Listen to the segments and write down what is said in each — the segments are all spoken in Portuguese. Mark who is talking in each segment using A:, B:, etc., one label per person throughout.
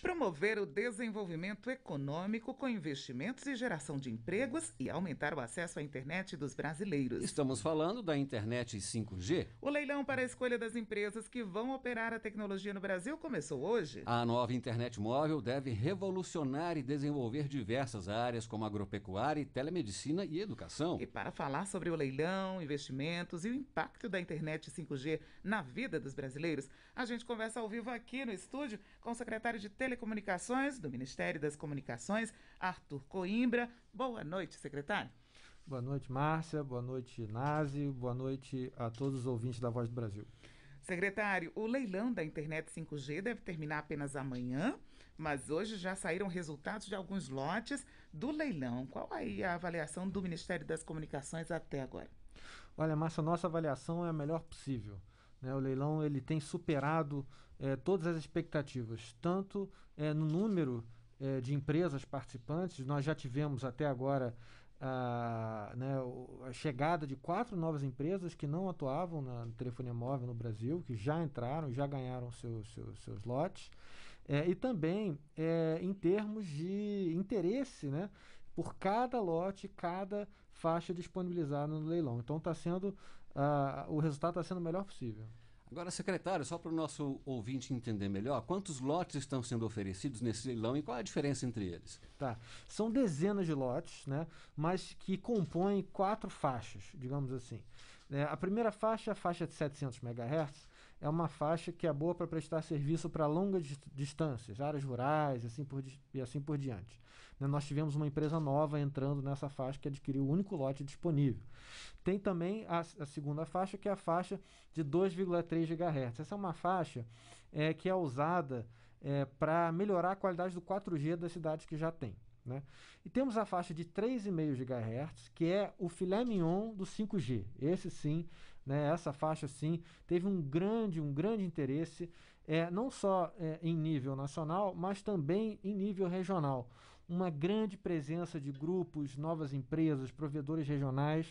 A: Promover o desenvolvimento econômico com investimentos e geração de empregos e aumentar o acesso à internet dos brasileiros. Estamos falando da internet 5G. O leilão para a escolha das empresas que vão operar a tecnologia no Brasil começou hoje. A nova
B: internet móvel deve revolucionar e desenvolver diversas áreas como agropecuária,
A: telemedicina e educação. E para falar sobre o leilão, investimentos e o impacto da internet 5G na vida dos brasileiros, a gente conversa ao vivo aqui no estúdio com o secretário de Telecomunicações, do Ministério das Comunicações, Arthur Coimbra. Boa noite, secretário. Boa noite, Márcia. Boa noite, Nazi. Boa noite a todos os ouvintes da Voz do Brasil. Secretário, o leilão da internet 5G deve terminar apenas amanhã, mas hoje já saíram resultados de alguns lotes do leilão. Qual aí a avaliação do Ministério das Comunicações até agora? Olha, Márcia, nossa avaliação é a melhor
C: possível. Né? O leilão ele tem superado é, todas as expectativas, tanto é, no número é, de empresas participantes, nós já tivemos até agora a, né, a chegada de quatro novas empresas que não atuavam na telefonia móvel no Brasil, que já entraram, já ganharam seu, seu, seus lotes, e também em termos de interesse né, por cada lote, cada faixa disponibilizada no leilão. Então está sendo o resultado está sendo o melhor possível.
B: Agora, secretário, só para o nosso ouvinte entender melhor, quantos lotes estão sendo oferecidos nesse leilão e qual é a diferença entre eles? Tá.
C: São dezenas de lotes, né? mas que compõem quatro faixas, digamos assim. É, a primeira faixa, é a faixa de 700 MHz, é uma faixa que é boa para prestar serviço para longas distâncias, áreas rurais assim por, e assim por diante. Né? Nós tivemos uma empresa nova entrando nessa faixa que adquiriu o único lote disponível. Tem também a, a segunda faixa, que é a faixa de 2,3 GHz. Essa é uma faixa é, que é usada é, para melhorar a qualidade do 4G das cidades que já tem. Né? E temos a faixa de 3,5 GHz, que é o filé mignon do 5G. Esse sim, né, essa faixa sim, teve um grande, um grande interesse, é, não só é, em nível nacional, mas também em nível regional uma grande presença de grupos, novas empresas, provedores regionais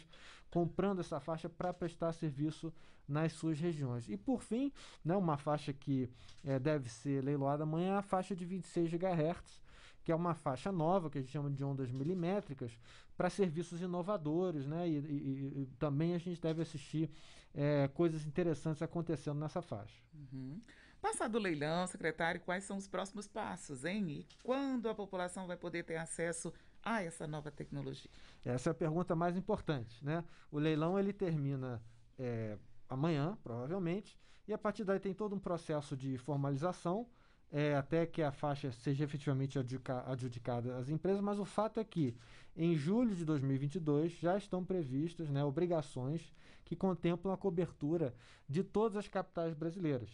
C: comprando essa faixa para prestar serviço nas suas regiões. E por fim, né, uma faixa que é, deve ser leiloada amanhã é a faixa de 26 GHz, que é uma faixa nova, que a gente chama de ondas milimétricas, para serviços inovadores, né? E, e, e, também a gente deve assistir é, coisas interessantes acontecendo nessa faixa.
A: Uhum. Passado o leilão, secretário, quais são os próximos passos, hein? E quando a população vai poder ter acesso a essa nova tecnologia?
C: Essa é a pergunta mais importante, né? O leilão ele termina é, amanhã, provavelmente, e a partir daí tem todo um processo de formalização. É, até que a faixa seja efetivamente adjudicada às empresas, mas o fato é que em julho de 2022 já estão previstas né, obrigações que contemplam a cobertura de todas as capitais brasileiras.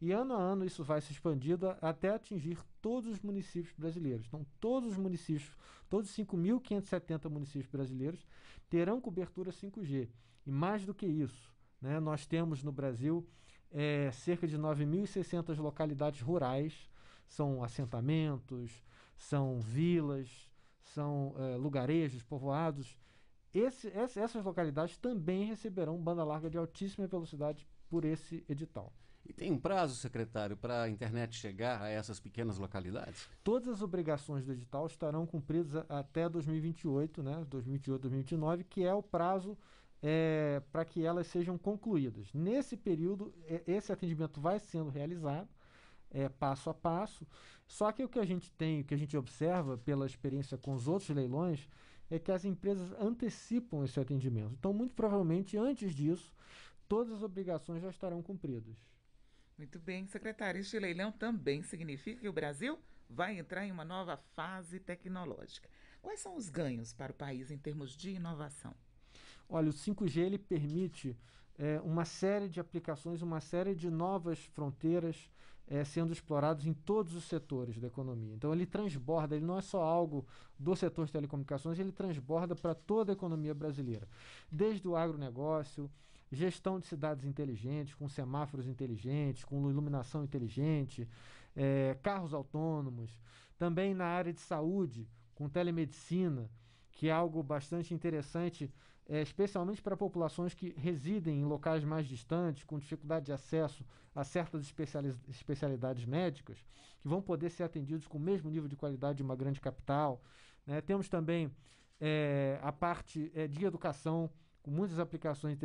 C: E ano a ano isso vai se expandindo até atingir todos os municípios brasileiros. Então, todos os municípios, todos os 5.570 municípios brasileiros terão cobertura 5G. E mais do que isso, né, nós temos no Brasil é, cerca de 9.600 localidades rurais, são assentamentos, são vilas, são é, lugarejos, povoados. Esse, essas localidades também receberão banda larga de altíssima velocidade
B: por esse edital. E tem um prazo, secretário, para a internet chegar a essas pequenas localidades?
C: Todas as obrigações do edital estarão cumpridas até 2028, né? 2028, 2029, que é o prazo é, para que elas sejam concluídas. Nesse período, é, esse atendimento vai sendo realizado. É, passo a passo. Só que o que a gente tem, o que a gente observa pela experiência com os outros leilões, é que as empresas antecipam esse atendimento. Então, muito provavelmente, antes disso, todas as obrigações já estarão cumpridas.
A: Muito bem, secretário. Este leilão também significa que o Brasil vai entrar em uma nova fase tecnológica. Quais são os ganhos para o país em termos de inovação?
C: Olha, o 5G ele permite é, uma série de aplicações, uma série de novas fronteiras é, sendo exploradas em todos os setores da economia. Então ele transborda, ele não é só algo do setor de telecomunicações, ele transborda para toda a economia brasileira, desde o agronegócio gestão de cidades inteligentes, com semáforos inteligentes, com iluminação inteligente, é, carros autônomos. Também na área de saúde, com telemedicina, que é algo bastante interessante, é, especialmente para populações que residem em locais mais distantes, com dificuldade de acesso a certas especialidades médicas, que vão poder ser atendidos com o mesmo nível de qualidade de uma grande capital. Né? Temos também é, a parte é, de educação com muitas aplicações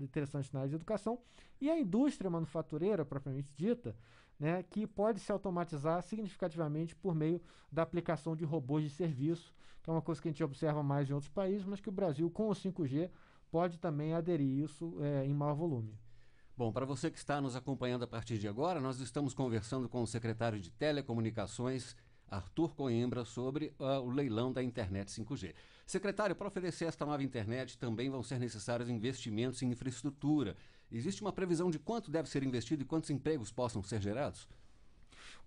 C: interessantes na área de educação, e a indústria manufatureira, propriamente dita, né, que pode se automatizar significativamente por meio da aplicação de robôs de serviço, que é uma coisa que a gente observa mais em outros países, mas que o Brasil, com o 5G, pode também aderir isso é, em maior volume.
B: Bom, para você que está nos acompanhando a partir de agora, nós estamos conversando com o secretário de Telecomunicações Arthur Coimbra sobre uh, o leilão da internet 5G. Secretário, para oferecer esta nova internet também vão ser necessários investimentos em infraestrutura. Existe uma previsão de quanto deve ser investido e quantos empregos possam ser gerados?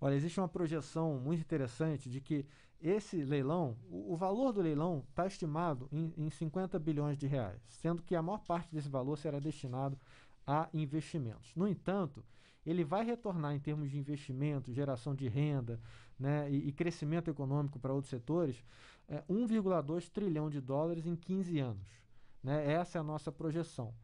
C: Olha, existe uma projeção muito interessante de que esse leilão, o, o valor do leilão está estimado em, em 50 bilhões de reais, sendo que a maior parte desse valor será destinado a investimentos. No entanto, ele vai retornar em termos de investimento, geração de renda né, e, e crescimento econômico para outros setores, é, 1,2 trilhão de dólares em 15 anos. Né? Essa é a nossa projeção.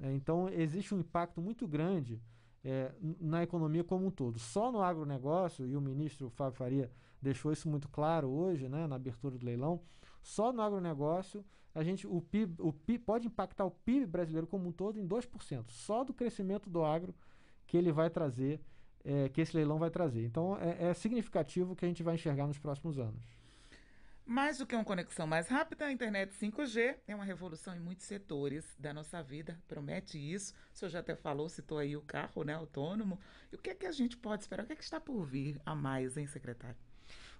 C: É, então, existe um impacto muito grande é, na economia como um todo. Só no agronegócio, e o ministro Fábio Faria deixou isso muito claro hoje, né, na abertura do leilão, só no agronegócio a gente, o, PIB, o PIB pode impactar o PIB brasileiro como um todo em 2%, só do crescimento do agro que ele vai trazer, é, que esse leilão vai trazer. Então é, é significativo o que a gente vai enxergar nos próximos anos.
A: Mais do que uma conexão mais rápida, a internet 5G é uma revolução em muitos setores da nossa vida, promete isso. O senhor já até falou, citou aí o carro né, autônomo. E o que é que a gente pode esperar? O que é que está por vir a mais, hein, secretário?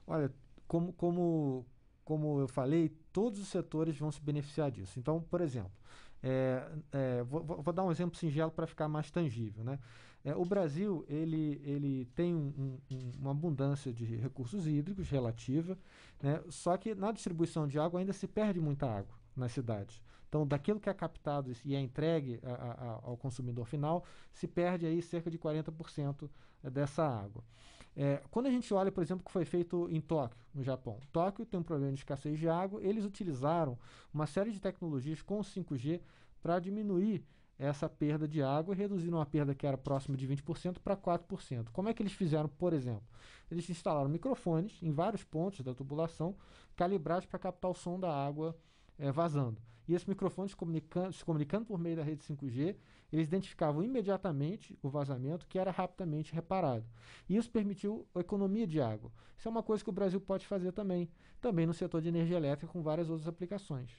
C: Olha, como, como, como eu falei, todos os setores vão se beneficiar disso. Então, por exemplo, é, é, vou, vou, dar um exemplo singelo para ficar mais tangível. Né? É, o Brasil ele, ele tem um, um, uma abundância de recursos hídricos relativa, né? só que na distribuição de água ainda se perde muita água nas cidades. Então, daquilo que é captado e é entregue a, a, ao consumidor final, se perde aí cerca de 40% é, dessa água. É, quando a gente olha, por exemplo, o que foi feito em Tóquio, no Japão. Tóquio tem um problema de escassez de água, eles utilizaram uma série de tecnologias com 5G para diminuir essa perda de água e reduziram uma perda que era próxima de 20% para 4%. Como é que eles fizeram, por exemplo? Eles instalaram microfones em vários pontos da tubulação, calibrados para captar o som da água é, vazando. E esses microfones se comunicando, se comunicando por meio da rede 5G, eles identificavam imediatamente o vazamento, que era rapidamente reparado. E isso permitiu a economia de água. Isso é uma coisa que o Brasil pode fazer também, também no setor de energia elétrica com várias outras aplicações.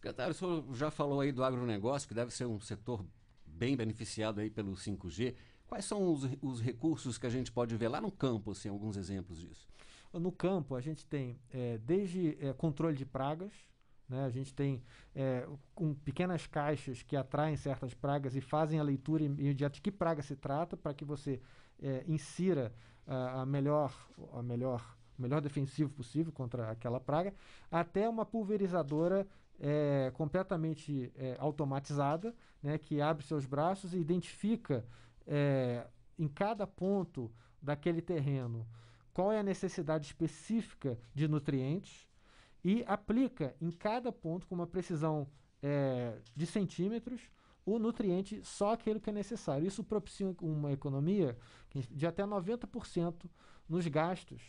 B: Secretário, o senhor já falou aí do agronegócio, que deve ser um setor bem beneficiado aí pelo 5G. Quais são os, os recursos que a gente pode ver lá no campo, assim, alguns exemplos disso?
C: No campo, a gente tem é, desde é, controle de pragas, né? A gente tem é, pequenas caixas que atraem certas pragas e fazem a leitura imediata de que praga se trata, para que você é, insira a, a melhor, a melhor melhor defensivo possível contra aquela praga, até uma pulverizadora é, completamente é, automatizada, né, que abre seus braços e identifica é, em cada ponto daquele terreno qual é a necessidade específica de nutrientes e aplica em cada ponto com uma precisão é, de centímetros o nutriente só aquele que é necessário. Isso propicia uma economia de até 90% nos gastos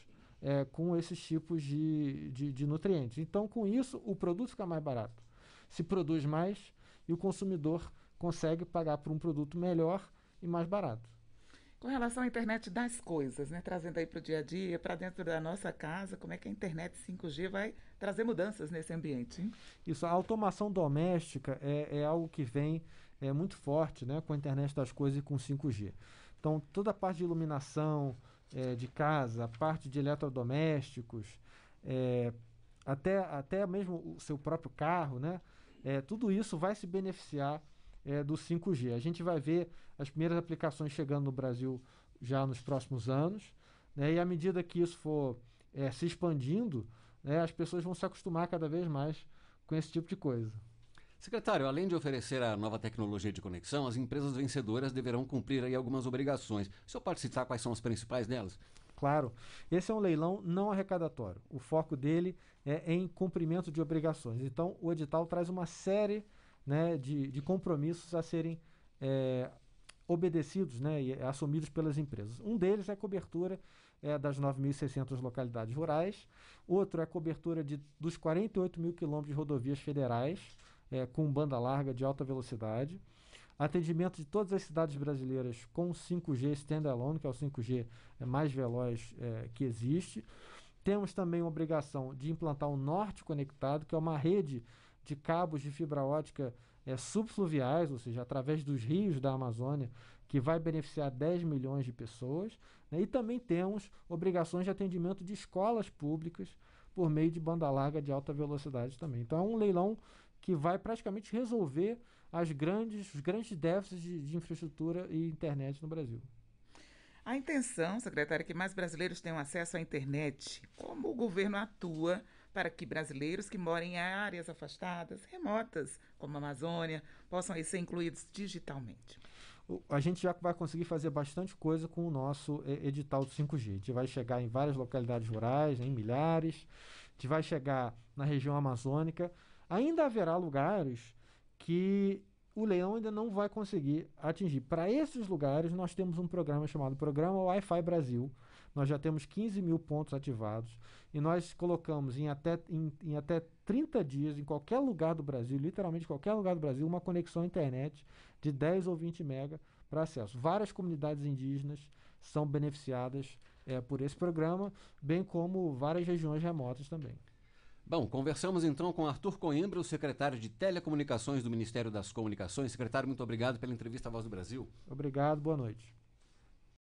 C: é, com esses tipos de, de, de nutrientes. Então, com isso, o produto fica mais barato. Se produz mais e o consumidor consegue pagar por um produto melhor
A: e mais barato. Com relação à internet das coisas, né? trazendo aí para o dia a dia, para dentro da nossa casa, como é que a internet 5G vai trazer mudanças nesse ambiente? Hein? Isso,
C: a automação doméstica é, é, algo que vem é, muito forte né? com a internet das coisas e com 5G. Então, toda a parte de iluminação, é, de casa, a parte de eletrodomésticos, é, até, até mesmo o seu próprio carro, né? É, tudo isso vai se beneficiar do 5G. A gente vai ver as primeiras aplicações chegando no Brasil já nos próximos anos, né? e à medida que isso for se expandindo, né, as pessoas vão se acostumar cada vez mais com esse tipo de coisa.
B: Secretário, além de oferecer a nova tecnologia de conexão, as empresas vencedoras deverão cumprir aí algumas obrigações. O senhor pode citar quais são as principais delas?
C: Claro. Esse é um leilão não arrecadatório. O foco dele é em cumprimento de obrigações. Então, o edital traz uma série né, de, de compromissos a serem é, obedecidos né, e assumidos pelas empresas. Um deles é a cobertura é, das 9.600 localidades rurais, outro é a cobertura de, dos 48 mil quilômetros de rodovias federais é, com banda larga de alta velocidade. Atendimento de todas as cidades brasileiras com 5G standalone, que é o 5G é mais veloz é, que existe. Temos também a obrigação de implantar o Norte Conectado, que é uma rede de cabos de fibra ótica é, subfluviais, ou seja, através dos rios da Amazônia, que vai beneficiar 10 milhões de pessoas. Né? E também temos obrigações de atendimento de escolas públicas por meio de banda larga de alta velocidade também. Então é um leilão que vai praticamente resolver as grandes, os grandes déficits de, de infraestrutura e internet no Brasil.
A: A intenção, secretária, é que mais brasileiros tenham acesso à internet. Como o governo atua para que brasileiros que moram em áreas afastadas, remotas, como a Amazônia, possam ser incluídos digitalmente? A
C: gente já vai conseguir fazer bastante coisa com o nosso eh, edital do 5G. A gente vai chegar em várias localidades rurais, em milhares. A gente vai chegar na região amazônica ainda haverá lugares que o leão ainda não vai conseguir atingir. Para esses lugares, nós temos um programa chamado Programa Wi-Fi Brasil. Nós já temos 15 mil pontos ativados e nós colocamos em até, em, em, até 30 dias, em qualquer lugar do Brasil, literalmente qualquer lugar do Brasil, uma conexão à internet de 10 ou 20 mega para acesso. Várias comunidades indígenas são beneficiadas é, por esse programa, bem como várias regiões remotas também.
B: Bom, conversamos então com Arthur Coimbra, o secretário de Telecomunicações do Ministério das Comunicações. Secretário, muito obrigado pela entrevista à Voz do Brasil.
C: Obrigado, boa noite.